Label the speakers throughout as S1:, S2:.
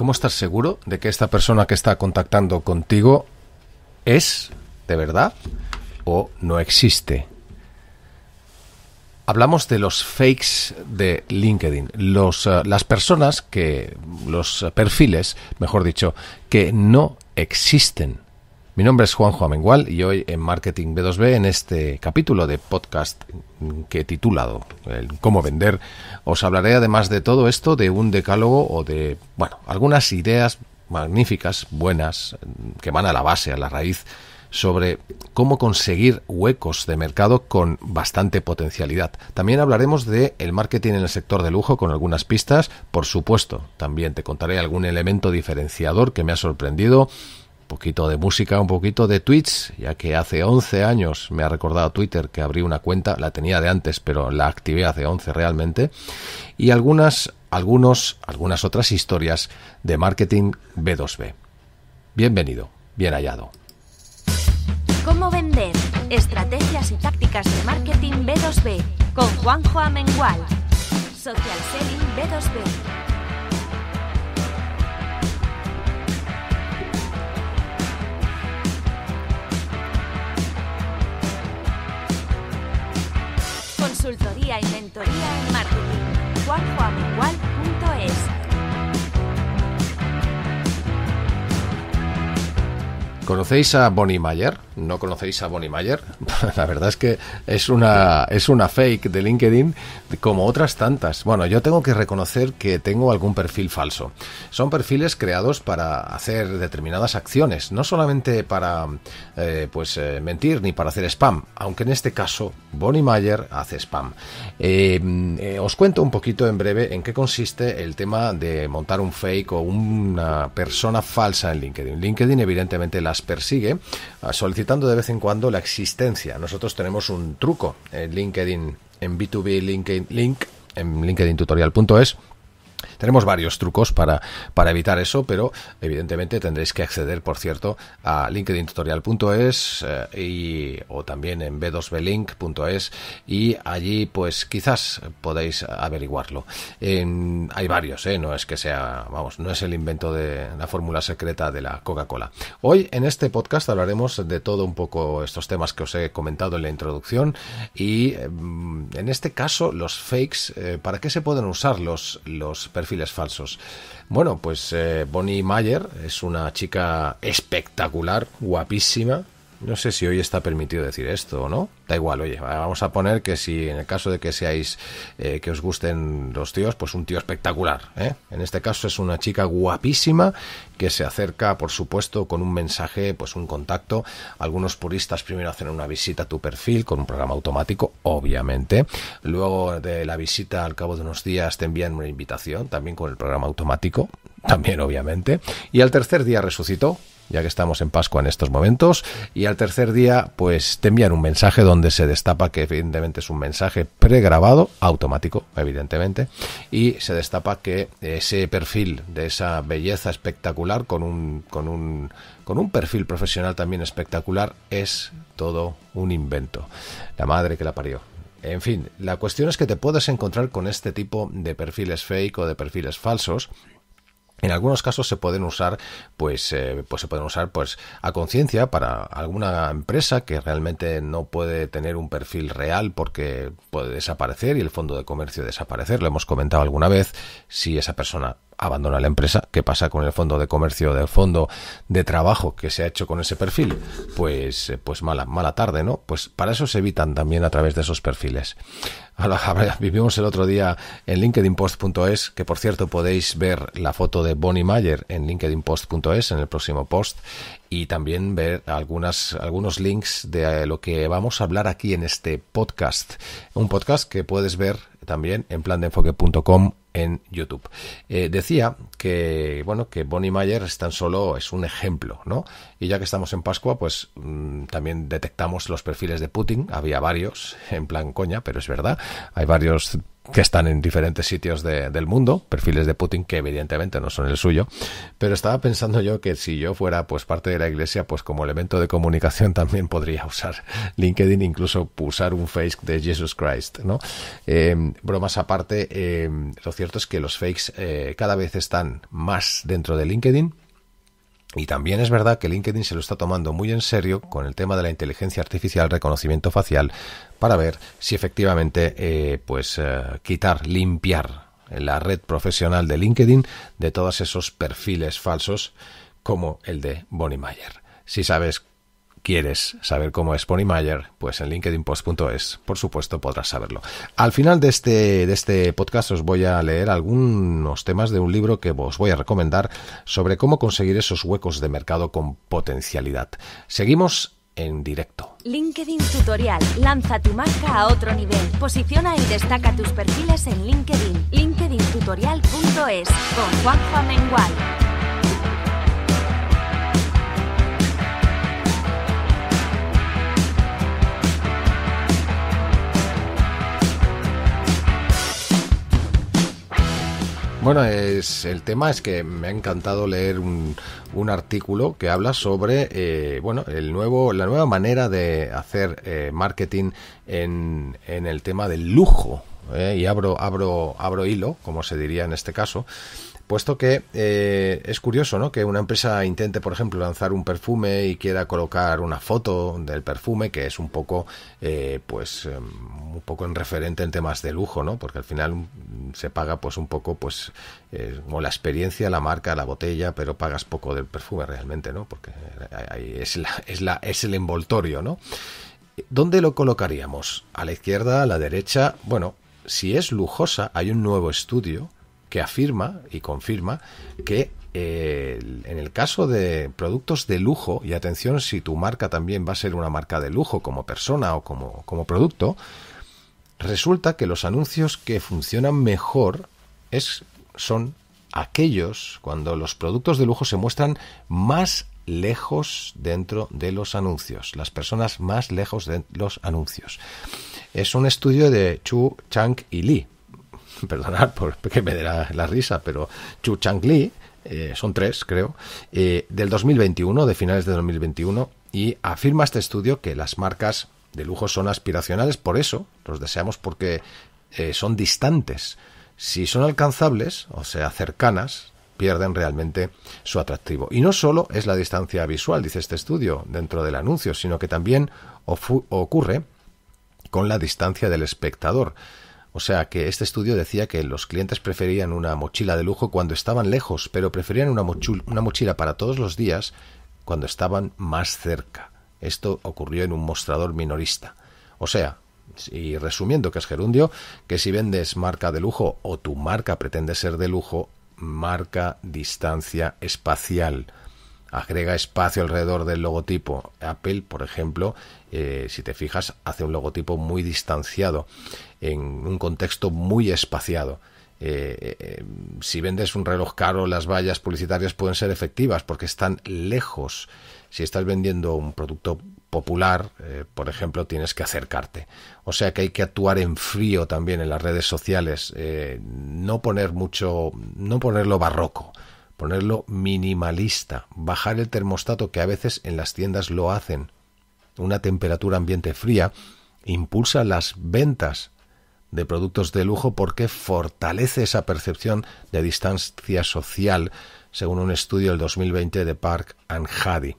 S1: ¿Cómo estás seguro de que esta persona que está contactando contigo es de verdad o no existe? Hablamos de los fakes de LinkedIn, eh, las personas que, los perfiles, mejor dicho, que no existen. Mi nombre es Juanjo Amengual y hoy en Marketing B2B, en este capítulo de podcast que he titulado el Cómo vender, os hablaré además de todo esto, de un decálogo o de, bueno, algunas ideas magníficas, buenas, que van a la base, a la raíz, sobre cómo conseguir huecos de mercado con bastante potencialidad. También hablaremos de el marketing en el sector de lujo con algunas pistas, por supuesto. También te contaré algún elemento diferenciador que me ha sorprendido poquito de música, un poquito de tweets, ya que hace 11 años me ha recordado Twitter que abrí una cuenta, la tenía de antes, pero la activé hace 11 realmente, y algunas, algunos, algunas otras historias de marketing B2B. Bienvenido, bien hallado. ¿Cómo vender? Estrategias y tácticas de marketing B2B con Juanjo Amengual. Social Selling B2B. Consultoría y mentoría en marketing. ¿Conocéis a Bonnie Mayer? ¿No conocéis a Bonnie Mayer? la verdad es que es una, es una fake de LinkedIn como otras tantas. Bueno, yo tengo que reconocer que tengo algún perfil falso. Son perfiles creados para hacer determinadas acciones, no solamente para eh, pues, eh, mentir ni para hacer spam, aunque en este caso Bonnie Mayer hace spam. Eh, os cuento un poquito en breve en qué consiste el tema de montar un fake o una persona falsa en LinkedIn. LinkedIn evidentemente las persigue, ah, solicitando de vez en cuando la existencia. Nosotros tenemos un truco en LinkedIn, en B2B LinkedIn Link, en tenemos varios trucos para, para evitar eso, pero evidentemente tendréis que acceder, por cierto, a linkedintutorial.es eh, o también en b2blink.es y allí pues quizás podéis averiguarlo. hay varios, eh, no es que sea, vamos, no es el invento de la fórmula secreta de la Coca-Cola. Hoy en este podcast hablaremos de todo un poco estos temas que os he comentado en la introducción y em, en este caso los fakes, eh, ¿para qué se pueden usar los, los perfiles? falsos. Bueno, pues eh, Bonnie Mayer es una chica espectacular, guapísima, no sé si hoy está permitido decir esto o no. Da igual, oye, vamos a poner que si en el caso de que seáis, eh, que os gusten los tíos, pues un tío espectacular. ¿eh? En este caso es una chica guapísima que se acerca, por supuesto, con un mensaje, pues un contacto. Algunos puristas primero hacen una visita a tu perfil con un programa automático, obviamente. Luego de la visita, al cabo de unos días, te envían una invitación, también con el programa automático, también obviamente. Y al tercer día resucitó ya que estamos en Pascua en estos momentos. Y al tercer día, pues te envían un mensaje donde se destapa que evidentemente es un mensaje pregrabado, automático, evidentemente, y se destapa que ese perfil de esa belleza espectacular con un, con un, con un perfil profesional también espectacular es todo un invento. La madre que la parió. En fin, la cuestión es que te puedes encontrar con este tipo de perfiles fake o de perfiles falsos en algunos casos se pueden usar, pues, eh, pues se pueden usar, pues, a conciencia para alguna empresa que realmente no puede tener un perfil real porque puede desaparecer y el fondo de comercio desaparecer. Lo hemos comentado alguna vez. Si esa persona abandona la empresa. ¿Qué pasa con el fondo de comercio del fondo de trabajo que se ha hecho con ese perfil? Pues, eh, pues mala, mala tarde, ¿no? Pues para eso se evitan también a través de esos perfiles. vivimos el otro día en linkedinpost.es, que por cierto podéis ver la foto de Bonnie Mayer en linkedinpost.es en el próximo post y también ver algunas, algunos links de eh, lo que vamos a hablar aquí en este podcast. Un podcast que puedes ver también en plandeenfoque.com en YouTube. Eh, decía que bueno que Bonnie Mayer es tan solo es un ejemplo, ¿no? Y ya que estamos en Pascua, pues mm, también detectamos los perfiles de Putin. Había varios en plan coña, pero es verdad. Hay varios que están en diferentes sitios de, del mundo, perfiles de Putin que evidentemente no son el suyo, pero estaba pensando yo que si yo fuera pues parte de la iglesia, pues como elemento de comunicación también podría usar LinkedIn, incluso usar un fake de Jesus Christ, ¿no? Eh, bromas aparte, eh, lo cierto es que los fakes eh, cada vez están más dentro de LinkedIn y también es verdad que LinkedIn se lo está tomando muy en serio con el tema de la inteligencia artificial, reconocimiento facial, para ver si efectivamente, eh, pues, eh, quitar, limpiar la red profesional de LinkedIn de todos esos perfiles falsos como el de Bonnie Mayer. Si sabes quieres saber cómo es Pony Mayer, pues en linkedinpost.es, por supuesto, podrás saberlo. Al final de este, de este podcast os voy a leer algunos temas de un libro que os voy a recomendar sobre cómo conseguir esos huecos de mercado con potencialidad. Seguimos en directo. LinkedIn Tutorial. Lanza tu marca a otro nivel. Posiciona y destaca tus perfiles en LinkedIn. LinkedIntutorial.es con Juanjo Mengual. Bueno, es, el tema es que me ha encantado leer un, un artículo que habla sobre eh, bueno, el nuevo, la nueva manera de hacer eh, marketing en, en, el tema del lujo. Eh, y abro, abro, abro hilo, como se diría en este caso puesto que eh, es curioso, ¿no? Que una empresa intente, por ejemplo, lanzar un perfume y quiera colocar una foto del perfume, que es un poco, eh, pues, em, un poco en referente en temas de lujo, ¿no? Porque al final mm, se paga, pues, un poco, pues, como eh, la experiencia, la marca, la botella, pero pagas poco del perfume realmente, ¿no? Porque ahí es, es, la, es el envoltorio, ¿no? ¿Dónde lo colocaríamos? ¿A la izquierda? ¿A la derecha? Bueno, si es lujosa, hay un nuevo estudio que afirma y confirma que eh, en el caso de productos de lujo, y atención si tu marca también va a ser una marca de lujo como persona o como, como producto, resulta que los anuncios que funcionan mejor es, son aquellos cuando los productos de lujo se muestran más lejos dentro de los anuncios, las personas más lejos de los anuncios. Es un estudio de Chu, Chang y Li perdonad que me dé la risa, pero Chu Chang eh, son tres creo, eh, del 2021, de finales de 2021, y afirma este estudio que las marcas de lujo son aspiracionales, por eso los deseamos porque eh, son distantes. Si son alcanzables, o sea, cercanas, pierden realmente su atractivo. Y no solo es la distancia visual, dice este estudio, dentro del anuncio, sino que también ocurre con la distancia del espectador. O sea que este estudio decía que los clientes preferían una mochila de lujo cuando estaban lejos, pero preferían una, una mochila para todos los días cuando estaban más cerca. Esto ocurrió en un mostrador minorista. O sea, y resumiendo que es gerundio, que si vendes marca de lujo o tu marca pretende ser de lujo, marca distancia espacial. Agrega espacio alrededor del logotipo. Apple, por ejemplo, eh, si te fijas, hace un logotipo muy distanciado en un contexto muy espaciado. Eh, eh, si vendes un reloj caro, las vallas publicitarias pueden ser efectivas porque están lejos. Si estás vendiendo un producto popular, eh, por ejemplo, tienes que acercarte. O sea que hay que actuar en frío también en las redes sociales, no poner mucho, no ponerlo barroco, ponerlo minimalista, bajar el termostato que a veces en las tiendas lo hacen. Una temperatura ambiente fría impulsa las ventas de productos de lujo porque fortalece esa percepción de distancia social, según un estudio del 2020 de Park and Hadi.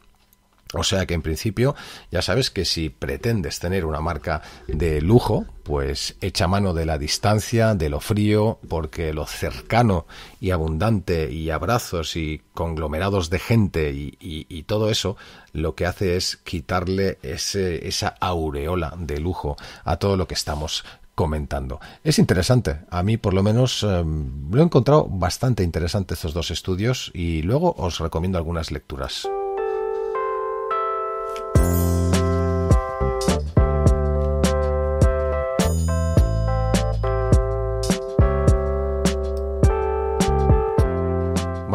S1: O sea que en principio ya sabes que si pretendes tener una marca de lujo, pues echa mano de la distancia, de lo frío, porque lo cercano y abundante y abrazos y conglomerados de gente y, todo eso lo que hace es quitarle esa aureola de lujo a todo lo que estamos comentando. Es interesante, a mí por lo menos eh, lo he encontrado bastante interesante estos dos estudios y luego os recomiendo algunas lecturas.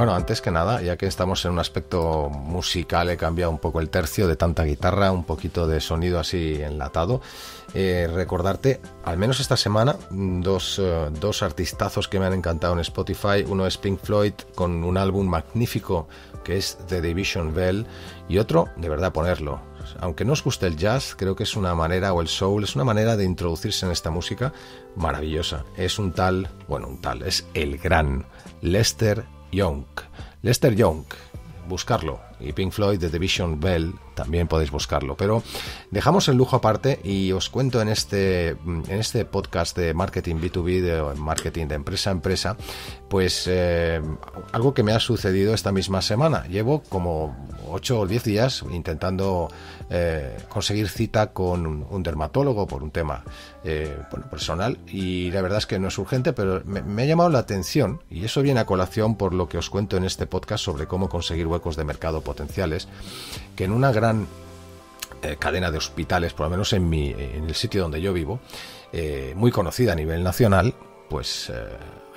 S1: Bueno, antes que nada, ya que estamos en un aspecto musical, he cambiado un poco el tercio de tanta guitarra, un poquito de sonido así enlatado. Eh, recordarte, al menos esta semana, dos, eh, dos artistazos que me han encantado en Spotify. Uno es Pink Floyd con un álbum magnífico que es The Division Bell y otro, de verdad, ponerlo. Aunque no os guste el jazz, creo que es una manera, o el soul, es una manera de introducirse en esta música maravillosa. Es un tal, bueno, un tal, es el gran Lester Young. Lester Young, buscarlo. Y Pink Floyd, The Division Bell, también podéis buscarlo. Pero dejamos el lujo aparte y os cuento en este, en este podcast de marketing B2B, de marketing de empresa a empresa, pues eh, algo que me ha sucedido esta misma semana. Llevo como 8 o 10 días intentando eh, conseguir cita con un, dermatólogo por un tema eh, personal y la verdad es que no es urgente, pero me, me ha llamado la atención y eso viene a colación por lo que os cuento en este podcast sobre cómo conseguir huecos de mercado potenciales, que en una gran eh, cadena de hospitales, por lo menos en, mi, en el sitio donde yo vivo, eh, muy conocida a nivel nacional, pues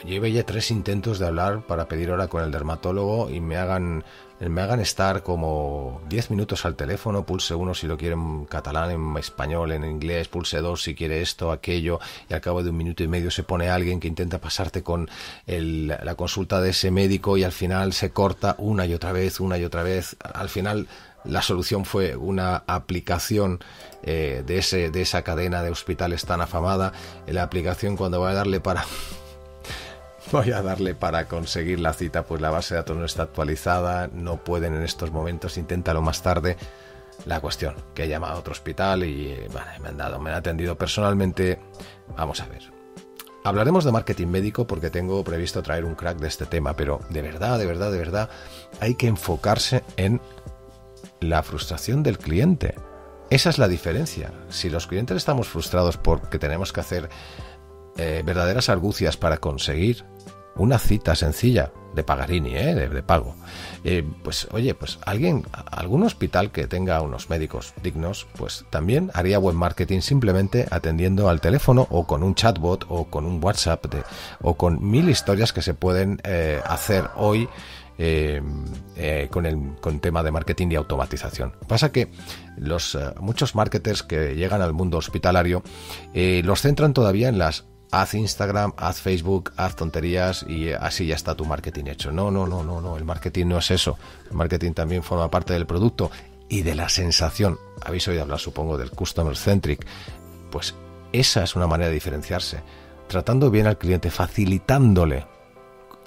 S1: lleve eh, ya tres intentos de hablar para pedir hora con el dermatólogo y me hagan, me hagan estar como 10 minutos al teléfono, pulse uno si lo quiere en catalán, en español, en inglés, pulse dos si quiere esto, aquello, y al cabo de un minuto y medio se pone alguien que intenta pasarte con la consulta de ese médico y al final se corta una y otra vez, una y otra vez, al final la solución fue una aplicación eh, de, ese, de esa cadena de hospitales tan afamada. La aplicación cuando voy a darle para... voy a darle para conseguir la cita, pues la base de datos no está actualizada, no pueden en estos momentos, inténtalo más tarde. La cuestión, que he llamado a otro hospital y eh, me han dado, me han atendido personalmente. Vamos a ver, Hablaremos de marketing médico porque tengo previsto traer un crack de este tema, pero de verdad, de verdad, de verdad, hay que enfocarse en la frustración del cliente. Esa es la diferencia. Si los clientes estamos frustrados porque tenemos que hacer eh, verdaderas argucias para conseguir una cita sencilla de pagarini, ¿eh? de, pago, eh, pues oye, pues alguien, algún hospital que tenga unos médicos dignos, pues también haría buen marketing simplemente atendiendo al teléfono o con un chatbot o con un WhatsApp de, o con mil historias que se pueden eh, hacer hoy eh, eh, con el tema de marketing y automatización. Pasa que los, eh, muchos marketers que llegan al mundo hospitalario los centran todavía en las haz Instagram, haz Facebook, haz tonterías y así ya está tu marketing hecho. No, no, no, no, no, el marketing no es eso. El marketing también forma parte del producto y de la sensación. Habéis oído hablar, supongo, del customer centric. Pues esa es una manera de diferenciarse. Tratando bien al cliente, facilitándole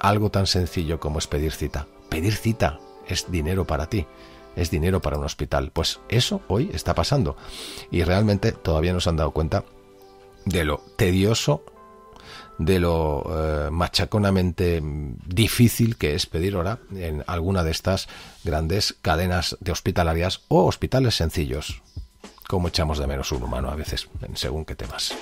S1: algo tan sencillo como es pedir cita. Pedir cita es dinero para ti, es dinero para un hospital. Pues eso hoy está pasando. Y realmente todavía no se han dado cuenta de lo tedioso, de lo eh, machaconamente difícil que es pedir hora en alguna de estas grandes cadenas de hospitalarias o hospitales sencillos. Como echamos de menos un humano a veces, según qué temas.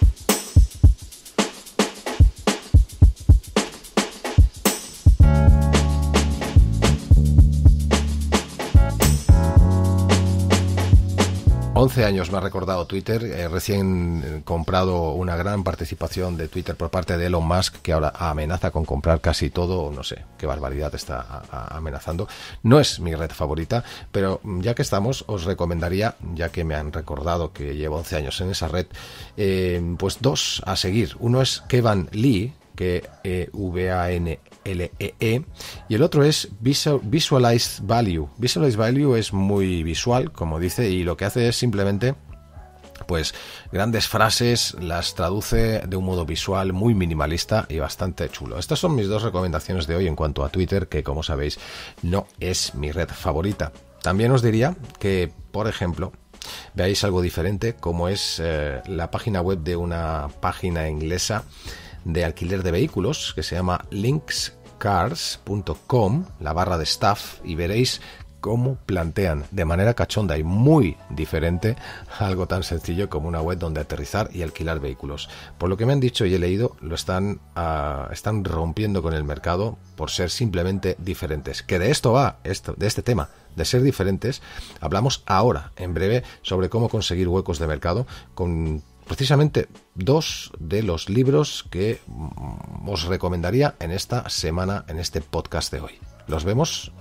S1: 11 años me ha recordado Twitter, eh, recién eh, comprado una gran participación de Twitter por parte de Elon Musk, que ahora amenaza con comprar casi todo, no sé qué barbaridad está amenazando. No es mi red favorita, pero mm, ya que estamos, os recomendaría, ya que me han recordado que llevo 11 años en esa red, eh, pues dos a seguir. Uno es Kevin Lee, que e, v a n l e, e. y el otro es Visualize Visualized Value. Visualized Value es muy visual, como dice, y lo que hace es simplemente pues grandes frases las traduce de un modo visual muy minimalista y bastante chulo. Estas son mis dos recomendaciones de hoy en cuanto a Twitter, que como sabéis no es mi red favorita. También os diría que, por ejemplo, veáis algo diferente como es eh, la página web de una página inglesa de alquiler de vehículos que se llama linkscars.com, la barra de staff, y veréis cómo plantean de manera cachonda y muy diferente algo tan sencillo como una web donde aterrizar y alquilar vehículos. Por lo que me han dicho y he leído, lo están, ah, están rompiendo con el mercado por ser simplemente diferentes. Que de esto va, esto, de este tema, de ser diferentes, hablamos ahora, en breve, sobre cómo conseguir huecos de mercado con precisamente dos de los libros que mm, os recomendaría en esta semana, en este podcast de hoy. Los vemos.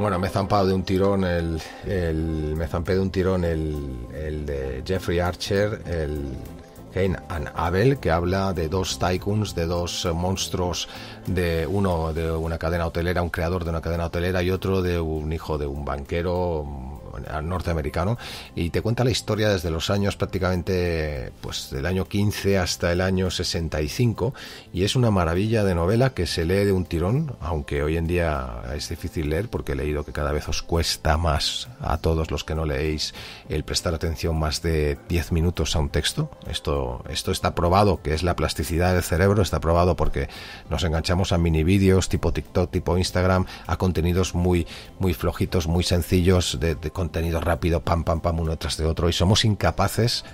S1: Bueno, me zampado de un tirón el, el me zampé de un tirón el de Jeffrey Archer, el en Abel, que habla de dos tycoons, de dos monstruos, de uno de una cadena hotelera, un creador de una cadena hotelera y otro de un hijo de un banquero norteamericano y te cuenta la historia desde los años prácticamente pues del año 15 hasta el año 65 y es una maravilla de novela que se lee de un tirón, aunque hoy en día es difícil leer porque he leído que cada vez os cuesta más a todos los que no leéis el prestar atención más de 10 minutos a un texto. Esto esto está probado que es la plasticidad del cerebro, está probado porque nos enganchamos a mini vídeos tipo TikTok, tipo Instagram, a contenidos muy muy flojitos, muy sencillos de, contenido rápido, pam, pam, pam, uno tras de otro, y somos incapaces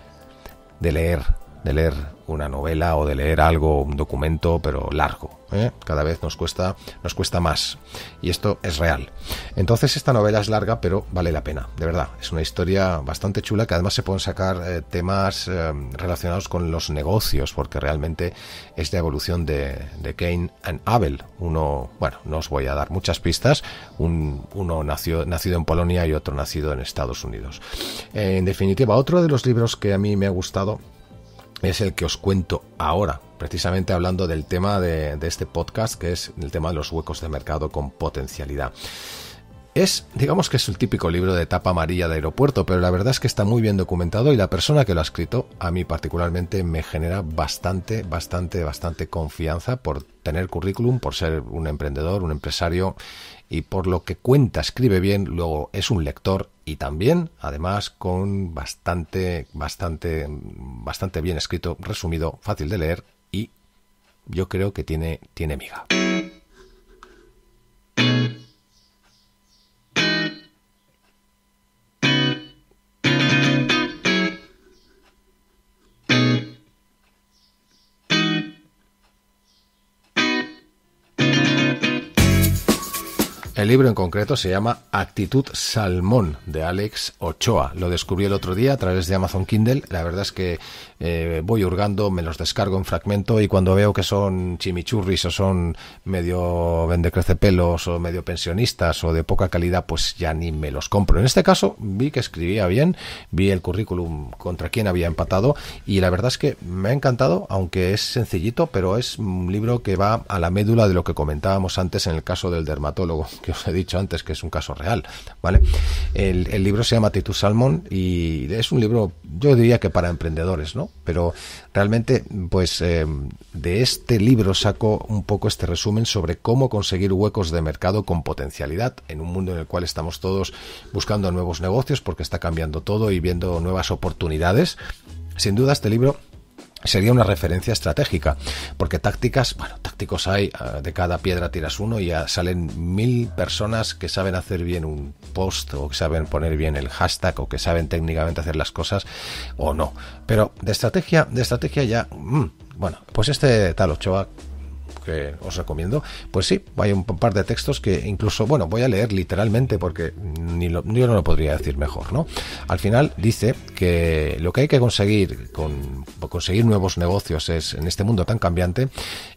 S1: de leer, de leer una novela o de leer algo, un documento, pero largo. ¿eh? Cada vez nos cuesta, nos cuesta más. Y esto es real. Entonces esta novela es larga, pero vale la pena, de verdad. Es una historia bastante chula que además se pueden sacar eh, temas eh, relacionados con los negocios, porque realmente es la evolución de, de Cain and Abel. Uno, bueno, no os voy a dar muchas pistas. uno nació, nacido en Polonia y otro nacido en Estados Unidos. En definitiva, otro de los libros que a mí me ha gustado es el que os cuento ahora, precisamente hablando del tema de, este podcast, que es el tema de los huecos de mercado con potencialidad. Es, digamos que es el típico libro de tapa amarilla de aeropuerto, pero la verdad es que está muy bien documentado y la persona que lo ha escrito, a mí particularmente, me genera bastante, bastante, bastante confianza por tener currículum, por ser un emprendedor, un empresario y por lo que cuenta, escribe bien, luego es un lector y también, además, con bastante, bastante, bastante bien escrito, resumido, fácil de leer y yo creo que tiene, tiene miga. El libro en concreto se llama Actitud Salmón de Alex Ochoa. Lo descubrí el otro día a través de Amazon Kindle. La verdad es que eh, voy hurgando, me los descargo en fragmento y cuando veo que son chimichurris o son medio vendecrecepelos o medio pensionistas o de poca calidad, pues ya ni me los compro. En este caso vi que escribía bien, vi el currículum contra quien había empatado y la verdad es que me ha encantado, aunque es sencillito, pero es un libro que va a la médula de lo que comentábamos antes en el caso del dermatólogo, que os he dicho antes que es un caso real, ¿vale? El, el libro se llama Titus Salmon y es un libro, yo diría que para emprendedores, ¿no? Pero realmente, pues eh, de este libro saco un poco este resumen sobre cómo conseguir huecos de mercado con potencialidad en un mundo en el cual estamos todos buscando nuevos negocios porque está cambiando todo y viendo nuevas oportunidades. Sin duda, este libro sería una referencia estratégica, porque tácticas, bueno, tácticos hay, eh, de cada piedra tiras uno y ya salen mil personas que saben hacer bien un post o que saben poner bien el hashtag o que saben técnicamente hacer las cosas o no. Pero de estrategia, de estrategia ya, mm, bueno, pues este tal Ochoa que os recomiendo, pues sí, hay un par de textos que incluso, bueno, voy a leer literalmente porque ni yo no lo podría decir mejor, ¿no? Al final dice que lo que hay que conseguir con conseguir nuevos negocios es en este mundo tan cambiante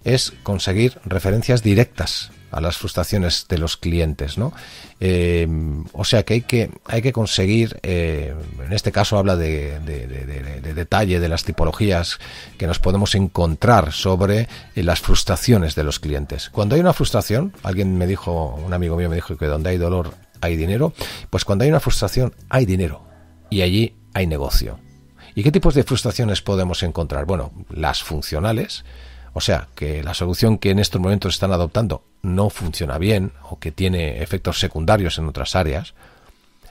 S1: es conseguir referencias directas a las frustraciones de los clientes, ¿no? Em, o sea que hay que, hay que conseguir, eh, en este caso habla de, detalle de las tipologías que nos podemos encontrar sobre eh, las frustraciones de los clientes. Cuando hay una frustración, alguien me dijo, un amigo mío me dijo que donde hay dolor hay dinero, pues cuando hay una frustración hay dinero y allí hay negocio. ¿Y qué tipos de frustraciones podemos encontrar? Bueno, las funcionales, o sea, que la solución que en estos momentos están adoptando no funciona bien o que tiene efectos secundarios en otras áreas.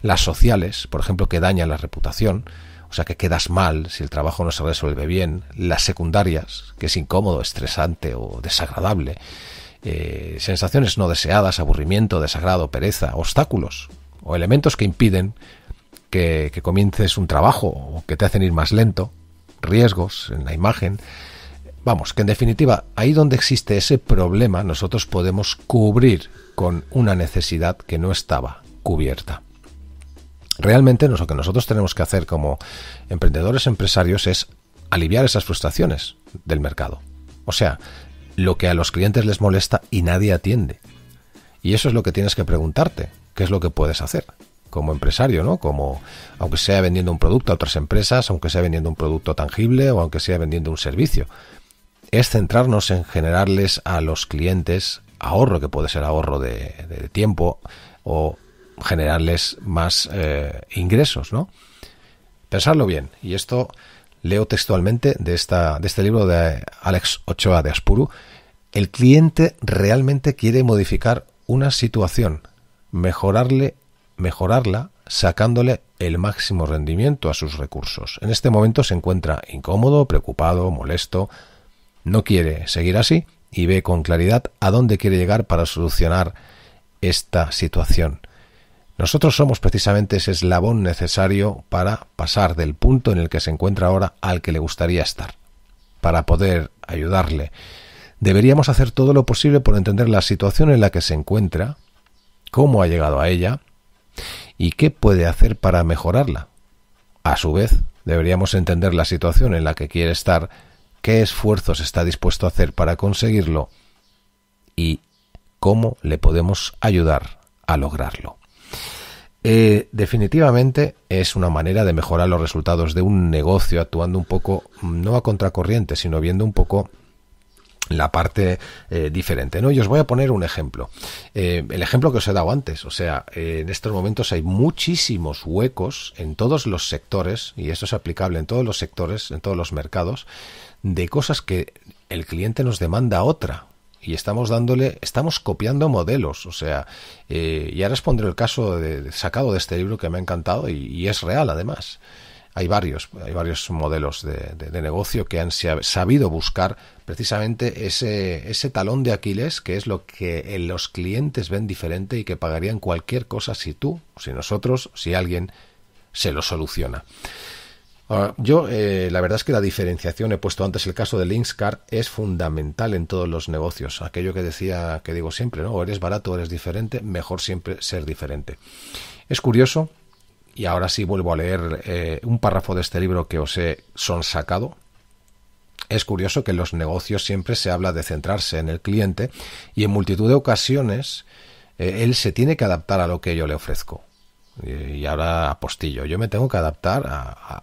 S1: Las sociales, por ejemplo, que dañan la reputación, o sea, que quedas mal si el trabajo no se resuelve bien. Las secundarias, que es incómodo, estresante o desagradable. Eh, sensaciones no deseadas, aburrimiento, desagrado, pereza, obstáculos o elementos que impiden que, que comiences un trabajo o que te hacen ir más lento, riesgos en la imagen, Vamos, que en definitiva, ahí donde existe ese problema, nosotros podemos cubrir con una necesidad que no estaba cubierta. Realmente lo que nosotros tenemos que hacer como emprendedores empresarios es aliviar esas frustraciones del mercado. O sea, lo que a los clientes les molesta y nadie atiende. Y eso es lo que tienes que preguntarte, qué es lo que puedes hacer como empresario, ¿no? Como aunque sea vendiendo un producto a otras empresas, aunque sea vendiendo un producto tangible o aunque sea vendiendo un servicio es centrarnos en generarles a los clientes ahorro, que puede ser ahorro de, tiempo o generarles más eh, ingresos, ¿no? pensarlo bien. Y esto leo textualmente de, esta, de este libro de Alex Ochoa de Aspuru. El cliente realmente quiere modificar una situación, mejorarle, mejorarla, sacándole el máximo rendimiento a sus recursos. En este momento se encuentra incómodo, preocupado, molesto, no quiere seguir así y ve con claridad a dónde quiere llegar para solucionar esta situación. Nosotros somos precisamente ese eslabón necesario para pasar del punto en el que se encuentra ahora al que le gustaría estar, para poder ayudarle. Deberíamos hacer todo lo posible por entender la situación en la que se encuentra, cómo ha llegado a ella y qué puede hacer para mejorarla. A su vez, deberíamos entender la situación en la que quiere estar qué esfuerzos está dispuesto a hacer para conseguirlo y cómo le podemos ayudar a lograrlo. Eh, definitivamente es una manera de mejorar los resultados de un negocio actuando un poco, no a contracorriente, sino viendo un poco la parte eh, diferente. ¿no? Y os voy a poner un ejemplo. Eh, el ejemplo que os he dado antes. O sea, en estos momentos hay muchísimos huecos en todos los sectores, y eso es aplicable en todos los sectores, en todos los mercados, de cosas que el cliente nos demanda otra y estamos dándole, estamos copiando modelos, o sea, eh, ya y el caso de, sacado de este libro que me ha encantado y, es real además. Hay varios, hay varios modelos de, negocio que han sabido buscar precisamente ese, ese talón de Aquiles, que es lo que eh, los clientes ven diferente y que pagarían cualquier cosa si tú, si nosotros, si alguien se lo soluciona yo, eh, la verdad es que la diferenciación, he puesto antes el caso de Linkscar, es fundamental en todos los negocios. Aquello que decía, que digo siempre, ¿no? O eres barato o eres diferente, mejor siempre ser diferente. Es curioso, y ahora sí vuelvo a leer eh, un párrafo de este libro que os he sonsacado, es curioso que en los negocios siempre se habla de centrarse en el cliente y en multitud de ocasiones eh, él se tiene que adaptar a lo que yo le ofrezco y ahora apostillo. Yo me tengo que adaptar a,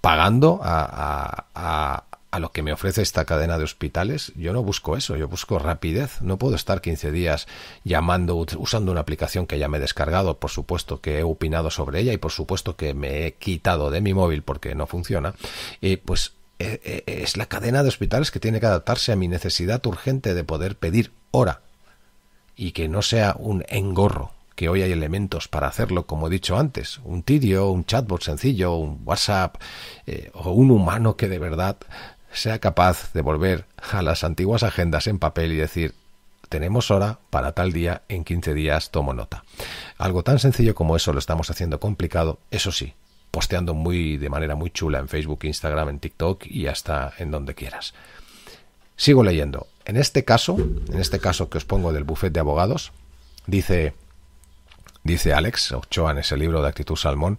S1: pagando a, a, lo que me ofrece esta cadena de hospitales. Yo no busco eso, yo busco rapidez. No puedo estar 15 días llamando, usando una aplicación que ya me he descargado, por supuesto que he opinado sobre ella y por supuesto que me he quitado de mi móvil porque no funciona. Y pues eh, eh, es la cadena de hospitales que tiene que adaptarse a mi necesidad urgente de poder pedir hora y que no sea un engorro que hoy hay elementos para hacerlo, como he dicho antes, un tidio, un chatbot sencillo, un WhatsApp eh, o un humano que de verdad sea capaz de volver a las antiguas agendas en papel y decir, tenemos hora para tal día, en 15 días tomo nota. Algo tan sencillo como eso lo estamos haciendo complicado, eso sí, posteando muy de manera muy chula en Facebook, Instagram, en TikTok y hasta en donde quieras. Sigo leyendo. En este caso, en este caso que os pongo del buffet de abogados, dice dice Alex Ochoa en ese libro de Actitud Salmón,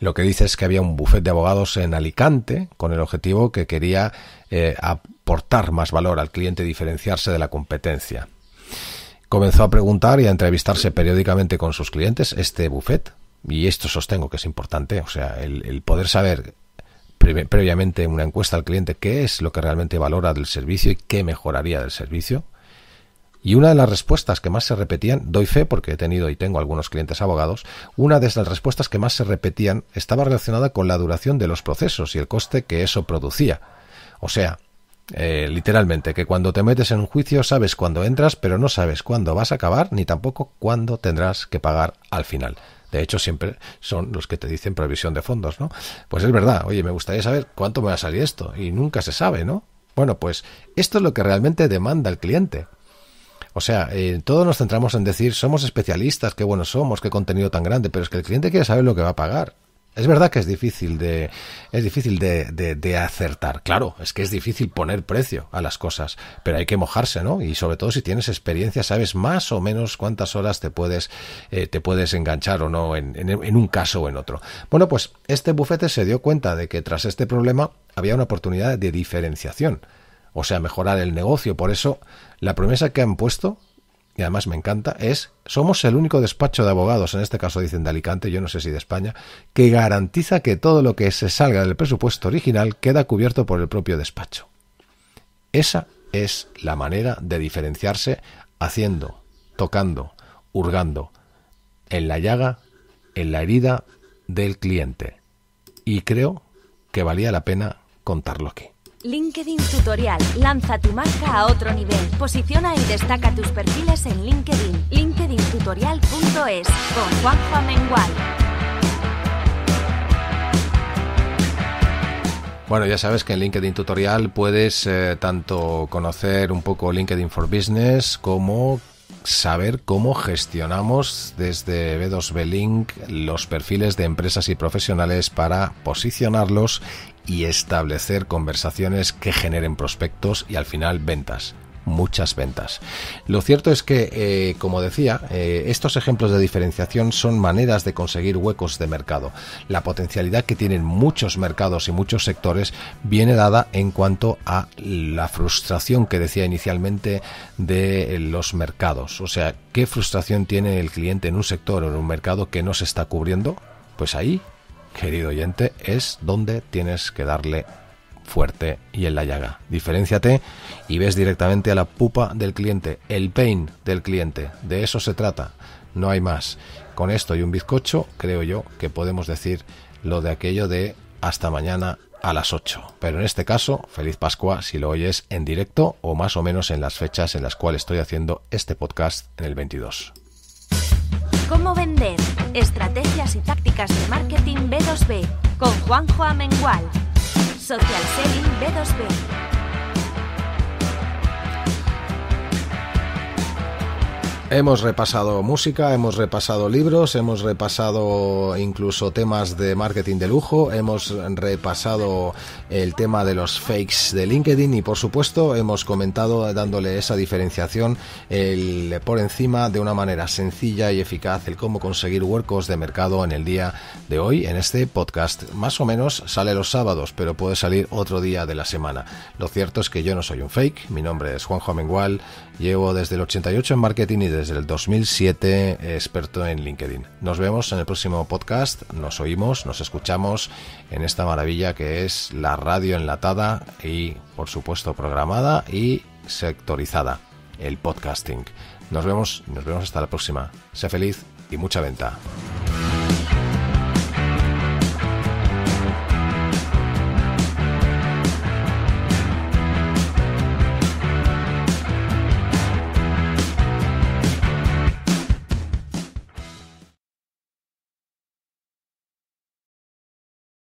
S1: lo que dice es que había un buffet de abogados en Alicante con el objetivo que quería eh, aportar más valor al cliente y diferenciarse de la competencia. Comenzó a preguntar y a entrevistarse periódicamente con sus clientes, este buffet, y esto sostengo que es importante, o sea, el, poder saber previamente una encuesta al cliente qué es lo que realmente valora del servicio y qué mejoraría del servicio, y una de las respuestas que más se repetían, doy fe porque he tenido y tengo algunos clientes abogados, una de las respuestas que más se repetían estaba relacionada con la duración de los procesos y el coste que eso producía. O sea, eh, literalmente, que cuando te metes en un juicio sabes cuándo entras, pero no sabes cuándo vas a acabar ni tampoco cuándo tendrás que pagar al final. De hecho, siempre son los que te dicen previsión de fondos, ¿no? Pues es verdad, oye, me gustaría saber cuánto me va a salir esto y nunca se sabe, ¿no? Bueno, pues esto es lo que realmente demanda el cliente. O sea, eh, todos nos centramos en decir, somos especialistas, qué buenos somos, qué contenido tan grande, pero es que el cliente quiere saber lo que va a pagar. Es verdad que es difícil de es difícil de, de, de, acertar. Claro, es que es difícil poner precio a las cosas, pero hay que mojarse, ¿no? Y sobre todo si tienes experiencia, sabes más o menos cuántas horas te puedes eh, te puedes enganchar o no en, en, un caso o en otro. Bueno, pues este bufete se dio cuenta de que tras este problema había una oportunidad de diferenciación o sea, mejorar el negocio. Por eso, la promesa que han puesto, y además me encanta, es, somos el único despacho de abogados, en este caso dicen de Alicante, yo no sé si de España, que garantiza que todo lo que se salga del presupuesto original queda cubierto por el propio despacho. Esa es la manera de diferenciarse haciendo, tocando, hurgando, en la llaga, en la herida del cliente. Y creo que valía la pena contarlo aquí. LinkedIn Tutorial. Lanza tu marca a otro nivel. Posiciona y destaca tus perfiles en LinkedIn. LinkedIntutorial.es con Juan Mengual. Bueno, ya sabes que en LinkedIn Tutorial puedes eh, tanto conocer un poco LinkedIn for Business como saber cómo gestionamos desde B2B Link los perfiles de empresas y profesionales para posicionarlos y establecer conversaciones que generen prospectos y al final ventas muchas ventas. Lo cierto es que, eh, como decía, eh, estos ejemplos de diferenciación son maneras de conseguir huecos de mercado. La potencialidad que tienen muchos mercados y muchos sectores viene dada en cuanto a la frustración que decía inicialmente de los mercados. O sea, ¿qué frustración tiene el cliente en un sector o en un mercado que no se está cubriendo? Pues ahí querido oyente, es donde tienes que darle fuerte y en la llaga. Diferenciate y ves directamente a la pupa del cliente, el pain del cliente. De eso se trata, no hay más. Con esto y un bizcocho, creo yo que podemos decir lo de aquello de hasta mañana a las 8. Pero en este caso, feliz Pascua si lo oyes en directo o más o menos en las fechas en las cuales estoy haciendo este podcast en el 22. Cómo vender. Estrategias y tácticas de marketing B2B con Juanjo Amengual. Social Selling B2B Hemos repasado música, hemos repasado libros, hemos repasado incluso temas de marketing de lujo, hemos repasado el tema de los fakes de LinkedIn y por supuesto hemos comentado dándole esa diferenciación el, por encima de una manera sencilla y eficaz el cómo conseguir huecos de mercado en el día de hoy en este podcast. Más o menos sale los sábados, pero puede salir otro día de la semana. Lo cierto es que yo no soy un fake, mi nombre es Juanjo Amengual Llevo desde el 88 en marketing y desde el 2007 experto en LinkedIn. Nos vemos en el próximo podcast, nos oímos, nos escuchamos en esta maravilla que es la radio enlatada y, por supuesto, programada y sectorizada, el podcasting. Nos vemos, nos vemos hasta la próxima. Sea feliz y mucha venta.